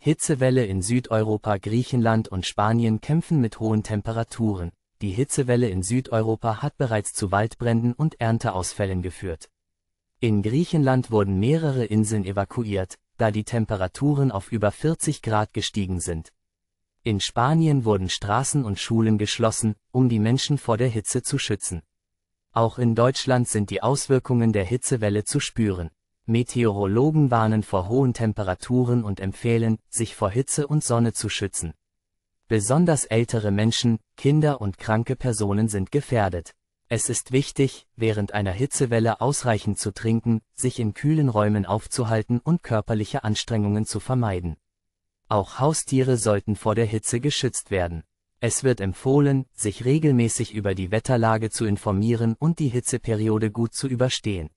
Hitzewelle in Südeuropa Griechenland und Spanien kämpfen mit hohen Temperaturen. Die Hitzewelle in Südeuropa hat bereits zu Waldbränden und Ernteausfällen geführt. In Griechenland wurden mehrere Inseln evakuiert, da die Temperaturen auf über 40 Grad gestiegen sind. In Spanien wurden Straßen und Schulen geschlossen, um die Menschen vor der Hitze zu schützen. Auch in Deutschland sind die Auswirkungen der Hitzewelle zu spüren. Meteorologen warnen vor hohen Temperaturen und empfehlen, sich vor Hitze und Sonne zu schützen. Besonders ältere Menschen, Kinder und kranke Personen sind gefährdet. Es ist wichtig, während einer Hitzewelle ausreichend zu trinken, sich in kühlen Räumen aufzuhalten und körperliche Anstrengungen zu vermeiden. Auch Haustiere sollten vor der Hitze geschützt werden. Es wird empfohlen, sich regelmäßig über die Wetterlage zu informieren und die Hitzeperiode gut zu überstehen.